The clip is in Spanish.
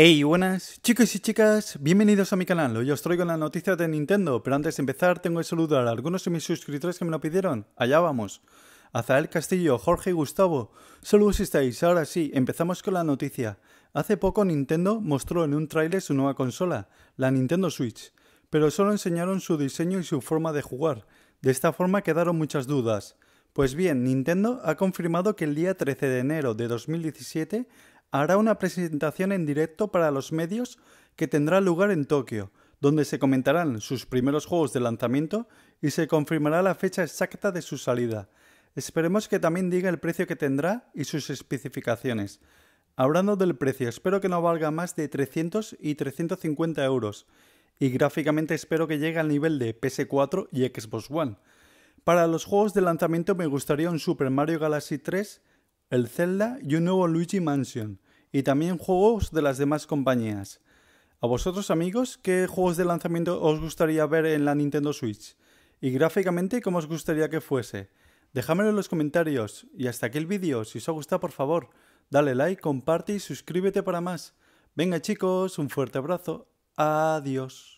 Hey, buenas chicos y chicas, bienvenidos a mi canal. Hoy os traigo la noticia de Nintendo, pero antes de empezar tengo que saludar a algunos de mis suscriptores que me lo pidieron. Allá vamos. Azael Castillo, Jorge y Gustavo. Saludos estáis, ahora sí, empezamos con la noticia. Hace poco Nintendo mostró en un tráiler su nueva consola, la Nintendo Switch, pero solo enseñaron su diseño y su forma de jugar. De esta forma quedaron muchas dudas. Pues bien, Nintendo ha confirmado que el día 13 de enero de 2017 hará una presentación en directo para los medios que tendrá lugar en Tokio, donde se comentarán sus primeros juegos de lanzamiento y se confirmará la fecha exacta de su salida. Esperemos que también diga el precio que tendrá y sus especificaciones. Hablando del precio, espero que no valga más de 300 y 350 euros, y gráficamente espero que llegue al nivel de PS4 y Xbox One. Para los juegos de lanzamiento me gustaría un Super Mario Galaxy 3 el Zelda y un nuevo Luigi Mansion, y también juegos de las demás compañías. ¿A vosotros amigos qué juegos de lanzamiento os gustaría ver en la Nintendo Switch? ¿Y gráficamente cómo os gustaría que fuese? Déjamelo en los comentarios y hasta aquí el vídeo. Si os ha gustado por favor, dale like, comparte y suscríbete para más. Venga chicos, un fuerte abrazo. Adiós.